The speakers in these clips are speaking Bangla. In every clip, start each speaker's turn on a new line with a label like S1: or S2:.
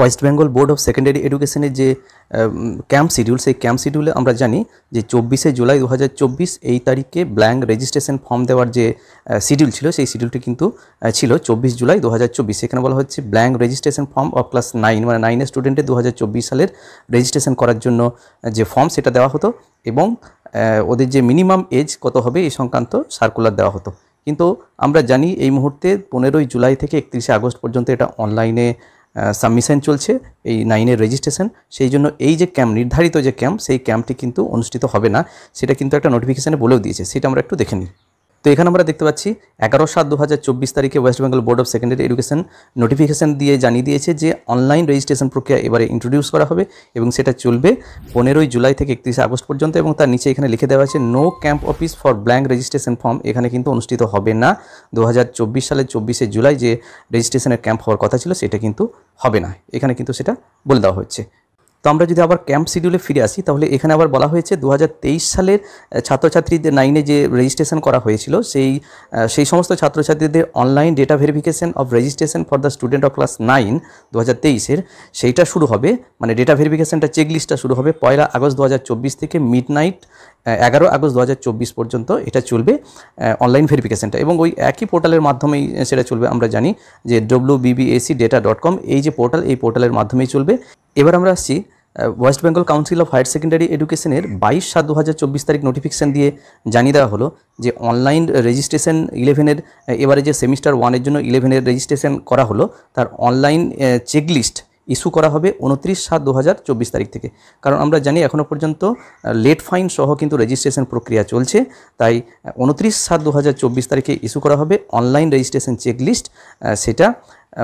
S1: West Bengal Board of Secondary এডুকেশনের যে ক্যাম্প শিডিউল সেই ক্যাম্প শিডিউলে আমরা জানি যে চব্বিশে জুলাই দু এই তারিখে ব্ল্যাঙ্ক রেজিস্ট্রেশন ফর্ম দেওয়ার যে শিডিউল ছিল সেই শিডিউলটি কিন্তু ছিল চব্বিশ জুলাই দু সেখানে বলা হচ্ছে blank registration form of class nine মানে নাইনের স্টুডেন্টের দু সালের রেজিস্ট্রেশন করার জন্য যে ফর্ম সেটা দেওয়া হতো এবং ওদের যে মিনিমাম এজ কত হবে এই সংক্রান্ত সার্কুলার দেওয়া হতো কিন্তু আমরা জানি এই মুহূর্তে পনেরোই জুলাই থেকে একত্রিশে আগস্ট পর্যন্ত এটা অনলাইনে সাবমিশন চলছে এই নাইনের রেজিস্ট্রেশন সেই জন্য এই যে ক্যাম্প নির্ধারিত যে ক্যাম্প সেই ক্যাম্পটি কিন্তু অনুষ্ঠিত হবে না সেটা কিন্তু একটা নোটিফিকেশানে বলেও দিয়েছে সেটা আমরা একটু দেখে নিই তো এখানে আমরা দেখতে পাচ্ছি এগারো সাত দু তারিখে West Bengal Board of Secondary Education notification দিয়ে জানিয়ে দিয়েছে যে অনলাইন রেজিস্ট্রেশন প্রক্রিয়া এবারে ইন্ট্রোডিউস করা হবে এবং সেটা চলবে পনেরোই জুলাই থেকে একত্রিশে আগস্ট পর্যন্ত এবং তার নিচে এখানে লিখে দেওয়া আছে no camp office for blank registration form এখানে কিন্তু অনুষ্ঠিত হবে না দু সালের চব্বিশে জুলাই যে রেজিস্ট্রেশনের ক্যাম্প হওয়ার কথা ছিল সেটা কিন্তু হবে না এখানে কিন্তু সেটা বলে দেওয়া হচ্ছে তো আমরা যদি আবার ক্যাম্প শিডিউলে ফিরে আসি তাহলে এখানে আবার বলা হয়েছে দু সালের ছাত্রছাত্রীদের নাইনে যে রেজিস্ট্রেশন করা হয়েছিল সেই সেই সমস্ত ছাত্রছাত্রীদের online data verification of registration for the student of class nine দু হাজার তেইশের সেইটা শুরু হবে মানে ডেটা ভেরিফিকেশনটা চেকলিস্টটা শুরু হবে পয়লা আগস্ট দু থেকে মিড নাইট এগারো আগস্ট দু পর্যন্ত এটা চলবে অনলাইন ভেরিফিকেশনটা এবং ওই একই পোর্টালের মাধ্যমেই সেটা চলবে আমরা জানি যে W BBSE data dot com এই যে পোর্টাল এই পোর্টালের মাধ্যমেই চলবে এবার আমরা আসছি West Bengal Council of Higher Secondary এডুকেশনের বাইশ সাত দু তারিখ নোটিফিকেশান দিয়ে জানিয়ে দেওয়া হলো যে অনলাইন রেজিস্ট্রেশন ইলেভেনের এবারে যে সেমিস্টার ওয়ানের জন্য ইলেভেনের রেজিস্ট্রেশন করা হলো তার অনলাইন চেকলিস্ট ইস্যু করা হবে উনত্রিশ সাত দু তারিখ থেকে কারণ আমরা জানি এখনও পর্যন্ত লেট ফাইন সহ কিন্তু রেজিস্ট্রেশন প্রক্রিয়া চলছে তাই উনত্রিশ সাত দু তারিখে ইস্যু করা হবে অনলাইন রেজিস্ট্রেশন চেকলিস্ট সেটা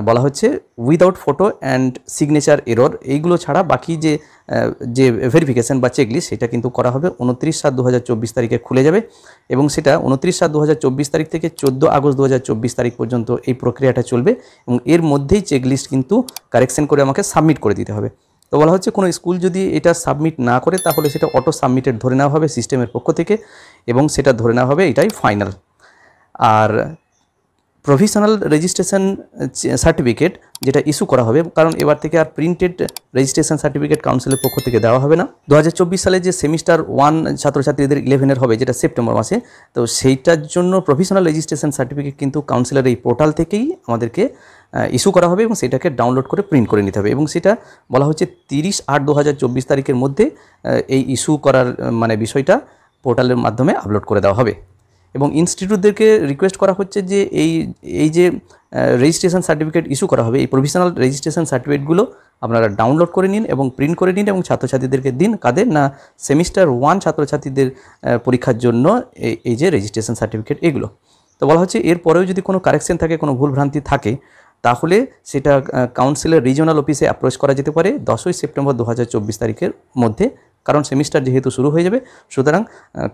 S1: বলা হচ্ছে without photo and signature error এইগুলো ছাড়া বাকি যে যে ভেরিফিকেশান বা চেকলিস্ট সেটা কিন্তু করা হবে উনত্রিশ সাত দু তারিখে খুলে যাবে এবং সেটা উনত্রিশ সাত দু তারিখ থেকে চোদ্দো আগস্ট দু তারিখ পর্যন্ত এই প্রক্রিয়াটা চলবে এবং এর মধ্যেই চেকলিস্ট কিন্তু কারেকশন করে আমাকে সাবমিট করে দিতে হবে তো বলা হচ্ছে কোনো স্কুল যদি এটা সাবমিট না করে তাহলে সেটা অটো সাবমিটেড ধরে নেওয়া হবে সিস্টেমের পক্ষ থেকে এবং সেটা ধরে নেওয়া হবে এটাই ফাইনাল আর প্রভিশনাল রেজিস্ট্রেশন সার্টিফিকেট যেটা ইস্যু করা হবে কারণ এবার থেকে আর প্রিন্টেড রেজিস্ট্রেশন সার্টিফিকেট কাউন্সিলের পক্ষ থেকে দেওয়া হবে না দু সালে যে সেমিস্টার ওয়ান ছাত্রছাত্রীদের ইলেভেনের হবে যেটা সেপ্টেম্বর মাসে তো সেইটার জন্য প্রভিশনাল রেজিস্ট্রেশন সার্টিফিকেট কিন্তু কাউন্সিলের এই পোর্টাল থেকেই আমাদেরকে ইস্যু করা হবে এবং সেটাকে ডাউনলোড করে প্রিন্ট করে নিতে হবে এবং সেটা বলা হচ্ছে তিরিশ আট দু তারিখের মধ্যে এই ইস্যু করার মানে বিষয়টা পোর্টালের মাধ্যমে আপলোড করে দেওয়া হবে এবং ইনস্টিটিউটদেরকে রিকোয়েস্ট করা হচ্ছে যে এই এই যে রেজিস্ট্রেশন সার্টিফিকেট ইস্যু করা হবে এই প্রভিশনাল রেজিস্ট্রেশন সার্টিফিকেটগুলো আপনারা ডাউনলোড করে নিন এবং প্রিন্ট করে নিন এবং ছাত্রছাত্রীদেরকে দিন কাদের না সেমিস্টার ওয়ান ছাত্রছাত্রীদের পরীক্ষার জন্য এই যে রেজিস্ট্রেশন সার্টিফিকেট এগুলো তো বলা হচ্ছে এরপরেও যদি কোনো কারেকশন থাকে কোনো ভুলভ্রান্তি থাকে তাহলে সেটা কাউন্সিলের রিজিওনাল অফিসে অ্যাপ্রোচ করা যেতে পারে দশই সেপ্টেম্বর দু তারিখের মধ্যে কারণ সেমিস্টার যেহেতু শুরু হয়ে যাবে সুতরাং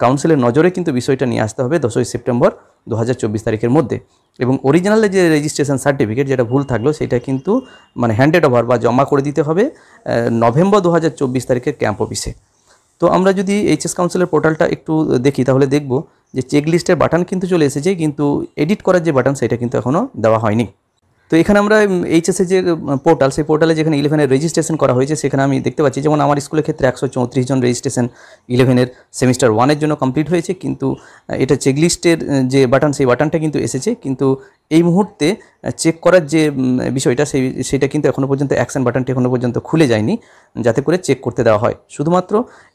S1: কাউন্সিলের নজরে কিন্তু বিষয়টা নিয়ে আসতে হবে দশই সেপ্টেম্বর দু তারিখের মধ্যে এবং অরিজিনাল যে রেজিস্ট্রেশন সার্টিফিকেট যেটা ভুল থাকলো সেটা কিন্তু মানে হ্যান্ডেড ওভার বা জমা করে দিতে হবে নভেম্বর দু তারিখের ক্যাম্প অফিসে তো আমরা যদি এইচএস কাউন্সিলের পোর্টালটা একটু দেখি তাহলে দেখব যে চেক লিস্টের বাটন কিন্তু চলে এসেছে কিন্তু এডিট করার যে বাটন সেটা কিন্তু এখনও দেওয়া হয়নি তো এখানে আমরা এইচএসএ যে পোর্টাল সেই পোর্টালে যেখানে ইলেভেনের রেজিস্ট্রেশন করা হয়েছে সেখানে আমি দেখতে পাচ্ছি যেমন আমার স্কুলের ক্ষেত্রে একশো চৌত্রিশ জন রেজিস্ট্রেশন ইলেভেনের সেমিস্টার ওয়ানের জন্য কমপ্লিট হয়েছে কিন্তু এটা চেকলিস্টের যে বাটন সেই বাটনটা কিন্তু এসেছে কিন্তু এই মুহূর্তে চেক করার যে বিষয়টা সেই সেটা কিন্তু এখনও পর্যন্ত অ্যাকশান বাটনটি এখনও পর্যন্ত খুলে যায়নি যাতে করে চেক করতে দেওয়া হয় শুধুমাত্র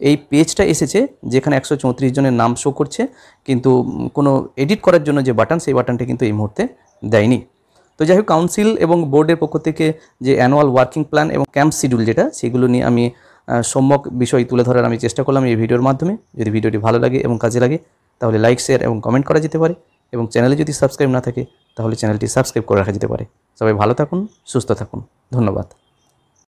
S1: এই পেজটা এসেছে যেখানে একশো চৌত্রিশ জনের নাম শো করছে কিন্তু কোনো এডিট করার জন্য যে বাটন সেই বাটনটি কিন্তু এই মুহূর্তে দেয়নি তো যাই হোক কাউন্সিল এবং বোর্ডের পক্ষ থেকে যে অ্যানুয়াল ওয়ার্কিং প্ল্যান এবং ক্যাম্প শিডিউল যেটা সেগুলো নিয়ে আমি সম্যক বিষয় তুলে ধরার আমি চেষ্টা করলাম এই ভিডিওর মাধ্যমে যদি ভিডিওটি ভালো লাগে এবং কাজে লাগে তাহলে লাইক শেয়ার এবং কমেন্ট করা যেতে পারে এবং চ্যানেলে যদি সাবস্ক্রাইব না থাকে তাহলে চ্যানেলটি সাবস্ক্রাইব করে রাখা যেতে পারে সবাই ভালো থাকুন সুস্থ থাকুন ধন্যবাদ